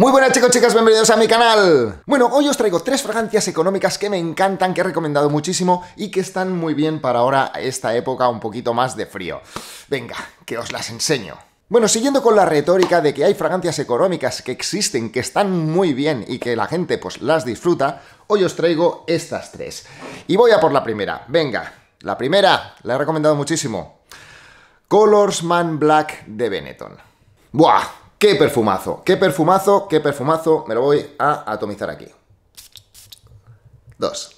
Muy buenas chicos, chicas, bienvenidos a mi canal. Bueno, hoy os traigo tres fragancias económicas que me encantan, que he recomendado muchísimo y que están muy bien para ahora esta época un poquito más de frío. Venga, que os las enseño. Bueno, siguiendo con la retórica de que hay fragancias económicas que existen, que están muy bien y que la gente pues las disfruta, hoy os traigo estas tres. Y voy a por la primera. Venga, la primera, la he recomendado muchísimo. Colors Man Black de Benetton. ¡Buah! ¡Qué perfumazo! ¡Qué perfumazo! ¡Qué perfumazo! Me lo voy a atomizar aquí. Dos.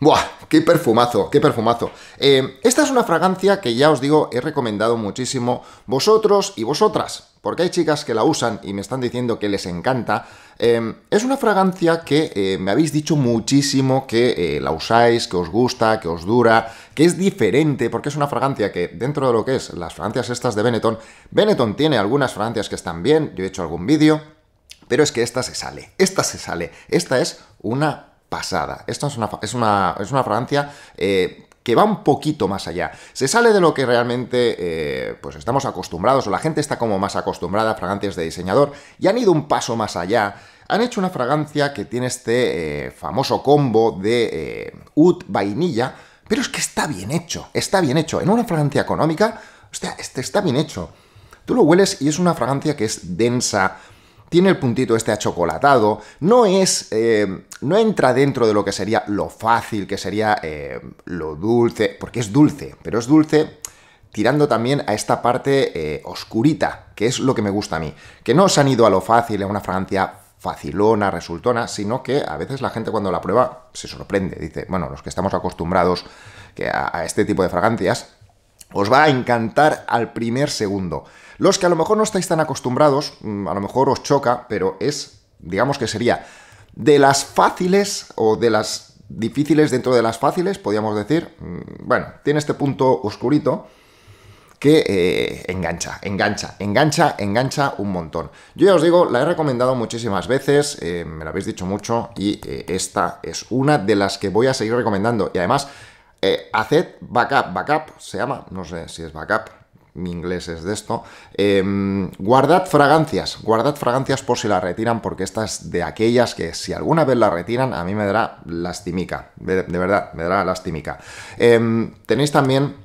¡Buah! ¡Qué perfumazo! ¡Qué perfumazo! Eh, esta es una fragancia que ya os digo, he recomendado muchísimo vosotros y vosotras porque hay chicas que la usan y me están diciendo que les encanta. Em, es una fragancia que eh, me habéis dicho muchísimo que eh, la usáis, que os gusta, que os dura, que es diferente, porque es una fragancia que dentro de lo que es las fragancias estas de Benetton, Benetton tiene algunas fragancias que están bien, yo he hecho algún vídeo, pero es que esta se sale, esta se sale, esta es una pasada. Esta es una, es una, es una fragancia eh, que va un poquito más allá. Se sale de lo que realmente eh, pues estamos acostumbrados, o la gente está como más acostumbrada a fragancias de diseñador, y han ido un paso más allá. Han hecho una fragancia que tiene este eh, famoso combo de eh, oud vainilla, pero es que está bien hecho, está bien hecho. En una fragancia económica, este está bien hecho. Tú lo hueles y es una fragancia que es densa, tiene el puntito este achocolatado, no es, eh, no entra dentro de lo que sería lo fácil, que sería eh, lo dulce, porque es dulce, pero es dulce tirando también a esta parte eh, oscurita, que es lo que me gusta a mí, que no se han ido a lo fácil, a una fragancia facilona, resultona, sino que a veces la gente cuando la prueba se sorprende, dice, bueno, los que estamos acostumbrados que a este tipo de fragancias, os va a encantar al primer segundo. Los que a lo mejor no estáis tan acostumbrados, mm, a lo mejor os choca, pero es, digamos que sería de las fáciles o de las difíciles dentro de las fáciles, podríamos decir. Mm, bueno, tiene este punto oscurito que eh, engancha, engancha, engancha, engancha un montón. Yo ya os digo, la he recomendado muchísimas veces, eh, me la habéis dicho mucho y eh, esta es una de las que voy a seguir recomendando. Y además, haced backup, backup se llama, no sé si es backup, mi inglés es de esto. Em, guardad fragancias, guardad fragancias por si la retiran, porque estas de aquellas que si alguna vez la retiran, a mí me dará lastimica, de, verdad, me dará lastimica. Em, tenéis también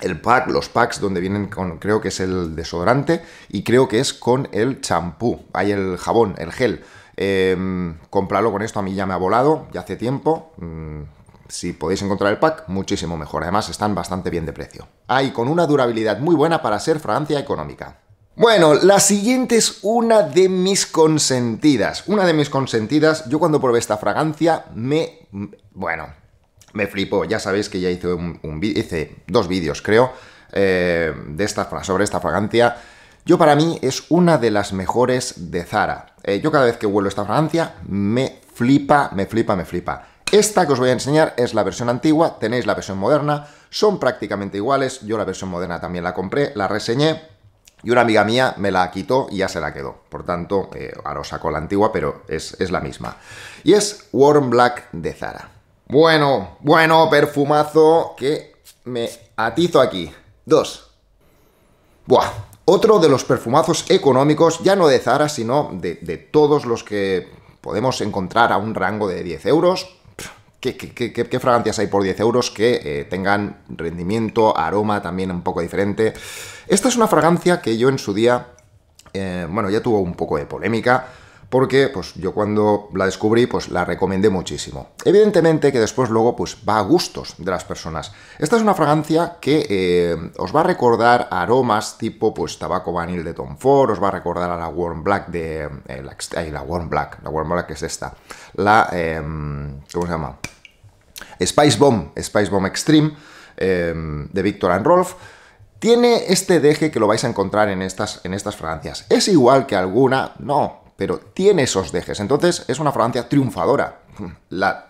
el pack, los packs donde vienen con, creo que es el desodorante y creo que es con el champú, hay el jabón, el gel. Em, comprarlo con esto a mí ya me ha volado, ya hace tiempo. Mm, si podéis encontrar el pack, muchísimo mejor. Además, están bastante bien de precio. Ah, con una durabilidad muy buena para ser fragancia económica. Bueno, la siguiente es una de mis consentidas. Una de mis consentidas. Yo cuando probé esta fragancia me... Bueno, me flipo Ya sabéis que ya hice, dos vídeos, creo, eh, de esta, sobre esta fragancia. Yo para mí es una de las mejores de Zara. Eh, yo cada vez que huelo esta fragancia me flipa, me flipa, me flipa. Esta que os voy a enseñar es la versión antigua, tenéis la versión moderna, son prácticamente iguales, yo la versión moderna también la compré, la reseñé, y una amiga mía me la quitó y ya se la quedó. Por tanto, eh, ahora os saco la antigua, pero es, la misma. Y es Warm Black de Zara. Bueno, bueno, perfumazo que me atizo aquí. Dos. Buah. Otro de los perfumazos económicos, ya no de Zara, sino de, de todos los que podemos encontrar a un rango de 10 euros. ¿Qué, qué, fragancias hay por 10 euros que eh, tengan rendimiento, aroma también un poco diferente? Esta es una fragancia que yo en su día, eh, bueno, ya tuvo un poco de polémica, porque pues yo cuando la descubrí, pues la recomendé muchísimo. Evidentemente que después luego pues va a gustos de las personas. Esta es una fragancia que eh, os va a recordar aromas tipo pues tabaco vanil de Tom Ford, os va a recordar a la Warm Black de... La, la, Warm Black, la Warm Black es esta. La... Em, ¿Cómo se llama? Spice Bomb, Spice Bomb Extreme, em, de Victor and Rolf, tiene este deje que lo vais a encontrar en estas, en estas fragancias. ¿Es igual que alguna? No, pero tiene esos dejes. Entonces, es una fragancia triunfadora. La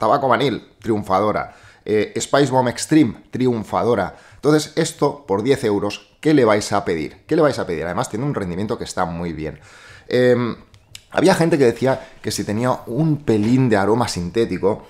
Tabaco Vanil, triunfadora. Eh, Spice Bomb Extreme, triunfadora. Entonces, esto por 10 euros, ¿qué le vais a pedir? ¿Qué le vais a pedir? Además, tiene un rendimiento que está muy bien. Em, había gente que decía que si tenía un pelín de aroma sintético,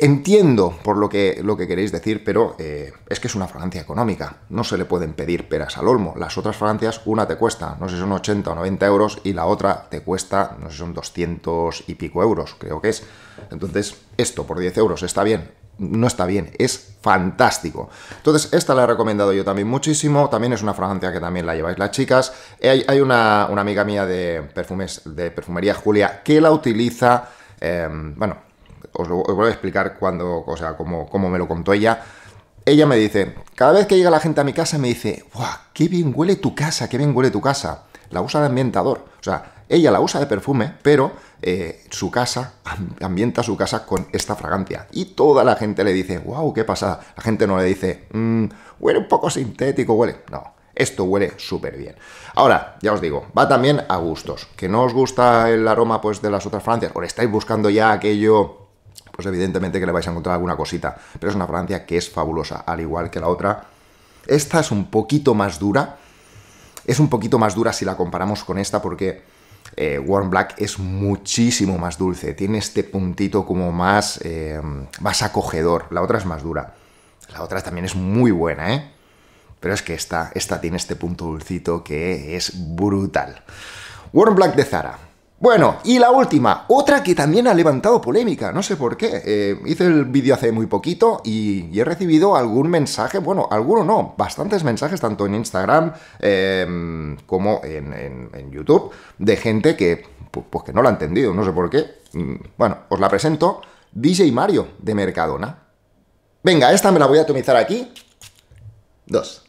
Entiendo por lo que, lo que queréis decir, pero eh, es que es una fragancia económica. No se le pueden pedir peras al olmo. Las otras fragancias, una te cuesta, no sé si son 80 o 90 euros, y la otra te cuesta, no sé si son 200 y pico euros, creo que es. Entonces, esto por 10 euros está bien. No está bien, es fantástico. Entonces, esta la he recomendado yo también muchísimo. También es una fragancia que también la lleváis las chicas. Eh, hay, hay una, amiga mía de perfumes, de perfumería Julia, que la utiliza. Eh, bueno, os lo voy a explicar cuando, o sea, cómo, cómo me lo contó ella. Ella me dice, cada vez que llega la gente a mi casa me dice, ¡guau! ¡Qué bien huele tu casa! ¡Qué bien huele tu casa! La usa de ambientador. O sea, ella la usa de perfume, pero eh, su casa, ambienta su casa con esta fragancia. Y toda la gente le dice, ¡Guau! qué pasada. La gente no le dice, mmm, huele un poco sintético, huele. No, esto huele súper bien. Ahora, ya os digo, va también a gustos. Que no os gusta el aroma pues, de las otras fragancias, o estáis buscando ya aquello pues evidentemente que le vais a encontrar alguna cosita. Pero es una fragancia que es fabulosa, al igual que la otra. Esta es un poquito más dura. Es un poquito más dura si la comparamos con esta porque eh, Warm Black es muchísimo más dulce. Tiene este puntito como más, eh, más acogedor. La otra es más dura. La otra también es muy buena, ¿eh? Pero es que esta, esta tiene este punto dulcito que es brutal. Warm Black de Zara. Bueno, y la última, otra que también ha levantado polémica, no sé por qué. Eh, hice el vídeo hace muy poquito y, he recibido algún mensaje, bueno, alguno no, bastantes mensajes tanto en Instagram em, como en, YouTube de gente que, pues que no lo ha entendido, no sé por qué. Mm, bueno, os la presento, DJ Mario de Mercadona. Venga, esta me la voy a atomizar aquí. Dos.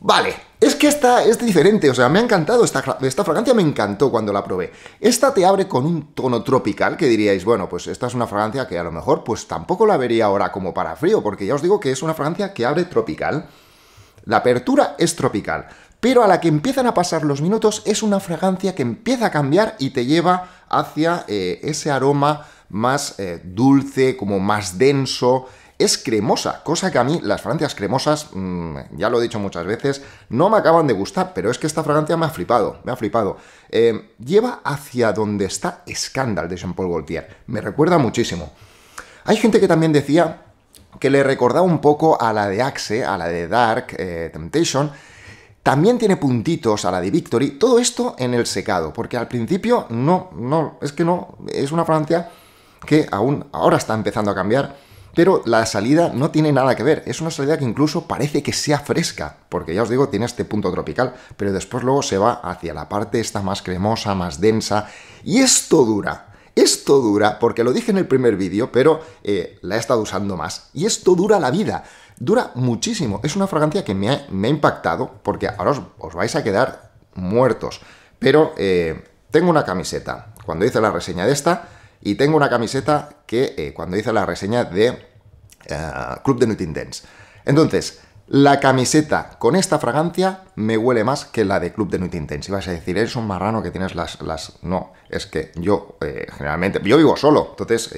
Vale, es que esta es diferente, o sea, me ha encantado esta, fragancia, me encantó cuando la probé. Esta te abre con un tono tropical que diríais, bueno, pues esta es una fragancia que a lo mejor pues tampoco la vería ahora como para frío, porque ya os digo que es una fragancia que abre tropical. La apertura es tropical, pero a la que empiezan a pasar los minutos es una fragancia que empieza a cambiar y te lleva hacia eh, ese aroma más eh, dulce, como más denso, es cremosa, cosa que a mí las fragancias cremosas, mm, ya lo he dicho muchas veces, no me acaban de gustar, pero es que esta fragancia me ha flipado, me ha flipado. Eh, lleva hacia donde está Scandal de Jean Paul Gaultier, me recuerda muchísimo. Hay gente que también decía que le recordaba un poco a la de Axe, a la de Dark eh, Temptation, también tiene puntitos a la de Victory, todo esto en el secado, porque al principio no, no, es que no, es una fragancia que aún ahora está empezando a cambiar pero la salida no tiene nada que ver. Es una salida que incluso parece que sea fresca, porque ya os digo, tiene este punto tropical, pero después luego se va hacia la parte esta más cremosa, más densa, y esto dura. Esto dura, porque lo dije en el primer vídeo, pero eh, la he estado usando más, y esto dura la vida. Dura muchísimo. Es una fragancia que me ha, impactado, porque ahora os, vais a quedar muertos. Pero eh, tengo una camiseta. Cuando hice la reseña de esta, y tengo una camiseta que eh, cuando hice la reseña de eh, Club de Nutin Dance. Entonces, la camiseta con esta fragancia me huele más que la de Club de Nuit Intense. Y vas a decir, eres un marrano que tienes las... las... No, es que yo eh, generalmente... Yo vivo solo, entonces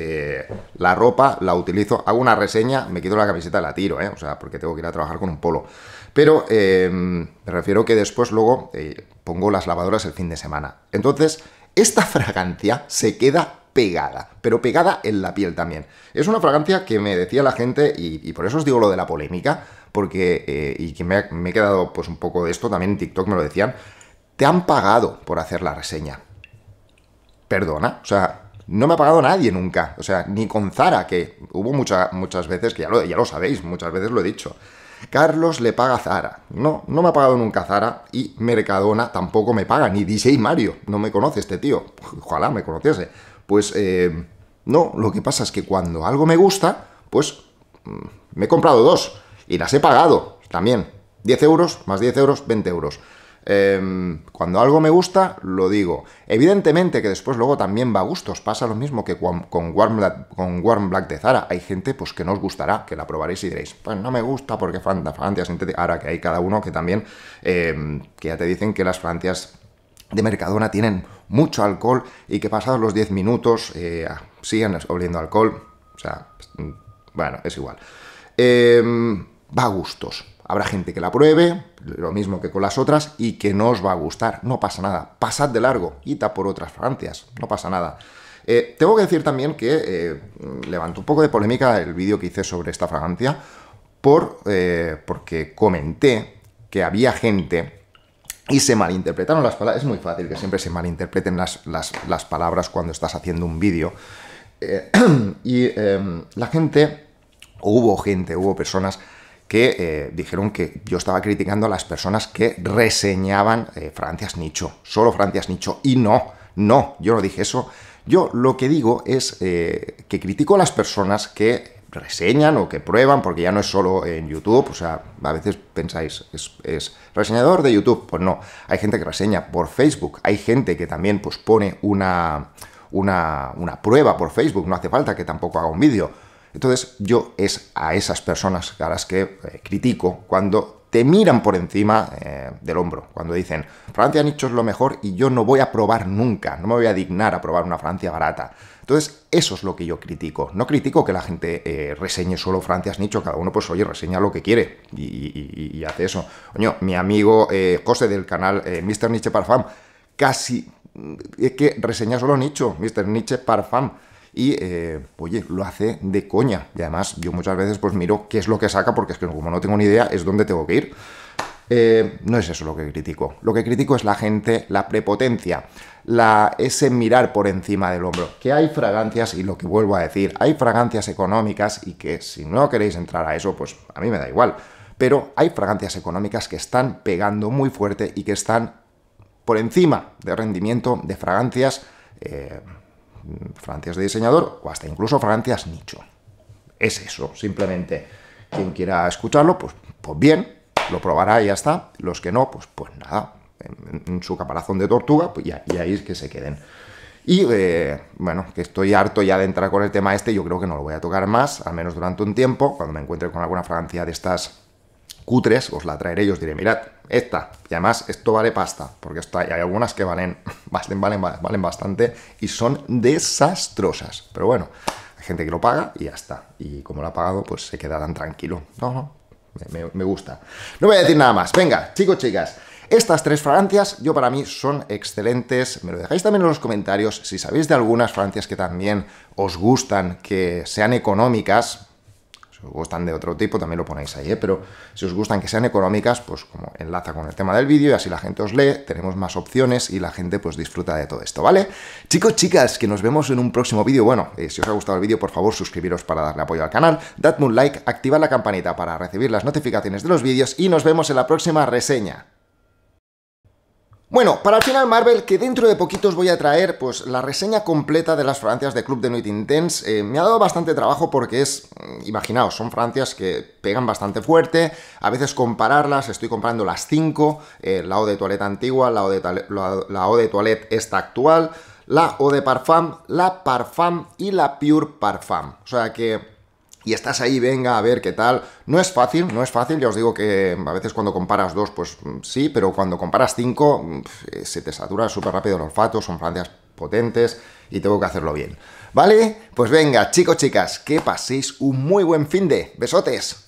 la ropa la utilizo, hago una reseña, me quito la camiseta la tiro, O sea, porque tengo que ir a trabajar con un polo. Pero em, me refiero que después luego pongo las lavadoras el fin de semana. Entonces, esta fragancia se queda pegada, pero pegada en la piel también. Es una fragancia que me decía la gente, y, por eso os digo lo de la polémica, porque, eh, y que me, he quedado pues un poco de esto, también en TikTok me lo decían, te han pagado por hacer la reseña. Perdona, o sea, no me ha pagado nadie nunca, o sea, ni con Zara, que hubo muchas veces, que ya lo, ya lo sabéis, muchas veces lo he dicho, Carlos le paga Zara. No, no me ha pagado nunca Zara y Mercadona tampoco me paga, ni DJ Mario. No me conoce este tío. Ojalá me conociese. Pues eh, no, lo que pasa es que cuando algo me gusta, pues mm, me he comprado dos y las he pagado también. 10 euros, más 10 euros, 20 euros. Em, cuando algo me gusta, lo digo. Evidentemente que después luego también va a gustos. Pasa lo mismo que con, Warm Black, de Zara. Hay gente pues, que no os gustará, que la probaréis y diréis, pues no me gusta porque Francia sintética. Ahora que hay cada uno que también, em, que ya te dicen que las Francias de Mercadona tienen mucho alcohol y que pasados los 10 minutos eh, sigan oliendo alcohol. O sea, bueno, es igual. Em, va a gustos. Habrá gente que la pruebe, lo mismo que con las otras, y que no os va a gustar. No pasa nada. Pasad de largo, quita por otras fragancias. No pasa nada. Eh, tengo que decir también que eh, levantó un poco de polémica el vídeo que hice sobre esta fragancia por, porque comenté que había gente y se malinterpretaron las palabras. Es muy fácil que siempre se malinterpreten las, las, palabras cuando estás haciendo un vídeo. Eh, y em, la gente, hubo gente, hubo personas que eh, dijeron que yo estaba criticando a las personas que reseñaban eh, Francias Nicho, solo Francias Nicho. Y no, no, yo no dije eso. Yo lo que digo es que critico a las personas que reseñan o que prueban, porque ya no es solo en YouTube, o sea, a veces pensáis, ¿es, reseñador de YouTube, pues no, hay gente que reseña por Facebook, hay gente que también pues pone una, una, prueba por Facebook, no hace falta que tampoco haga un vídeo. Entonces yo es a esas personas a las que eh, critico cuando te miran por encima eh, del hombro, cuando dicen, Francia han hecho lo mejor y yo no voy a probar nunca, no me voy a dignar a probar una Francia barata. Entonces, eso es lo que yo critico. No critico que la gente eh, reseñe solo Francia Nicho, cada uno pues oye, reseña lo que quiere y, hace eso. Coño, mi amigo eh, José del canal eh, Mr. Nietzsche Parfum, casi mm, es que reseña solo Nicho, Mr. Nietzsche Parfum, Y, oye, lo hace de coña. Y además, yo muchas veces pues miro qué es lo que saca, porque es que como no tengo ni idea, es dónde tengo que ir. Eh, no es eso lo que critico. Lo que critico es la gente, la prepotencia, ese mirar por encima del hombro. Que hay fragancias, y lo que vuelvo a decir, hay fragancias económicas y que si no queréis entrar a eso, pues a mí me da igual. Pero hay fragancias económicas que están pegando muy fuerte y que están por encima de rendimiento de fragancias, eh, fragancias de diseñador o hasta incluso fragancias nicho. Es eso, simplemente. Quien quiera escucharlo, pues, pues bien, lo probará y ya está. Los que no, pues, pues nada, en, su caparazón de tortuga, pues ya, ahí es que se queden. Y eh, bueno, que estoy harto ya de entrar con el tema este, yo creo que no lo voy a tocar más, al menos durante un tiempo, cuando me encuentre con alguna fragancia de estas cutres, os la traeré y os diré, mirad, esta, y además esto vale pasta, porque está, hay algunas que valen, valen, valen bastante y son desastrosas, pero bueno, hay gente que lo paga y ya está, y como lo ha pagado, pues se queda tan tranquilo, no, no, me, gusta. No voy a decir nada más. Venga, chicos, chicas. Estas tres fragancias, yo para mí, son excelentes. Me lo dejáis también en los comentarios. Si sabéis de algunas fragancias que también os gustan, que sean económicas, si os gustan de otro tipo, también lo ponéis ahí, ¿eh? pero si os gustan que sean económicas, pues como enlaza con el tema del vídeo y así la gente os lee, tenemos más opciones y la gente pues disfruta de todo esto, ¿vale? Chicos, chicas, que nos vemos en un próximo vídeo. Bueno, eh, si os ha gustado el vídeo, por favor, suscribiros para darle apoyo al canal, dadme un like, activad la campanita para recibir las notificaciones de los vídeos y nos vemos en la próxima reseña. Bueno, para el final Marvel, que dentro de poquitos voy a traer pues la reseña completa de las Francias de Club de Noite Intense, eh, me ha dado bastante trabajo porque es, mm, imaginaos, son Francias que pegan bastante fuerte, a veces compararlas, estoy comparando las cinco, eh, la O de Toilette antigua, la O de, Toilette esta actual, la O de Parfum, la Parfum y la Pure Parfum, o sea que y estás ahí, venga, a ver qué tal. No es fácil, no es fácil, ya os digo que a veces cuando comparas dos, pues mm, sí, pero cuando comparas cinco, mm, se te satura súper rápido el olfato, son francias potentes y tengo que hacerlo bien. ¿Vale? Pues venga, chicos, chicas, que paséis un muy buen fin de. Besotes.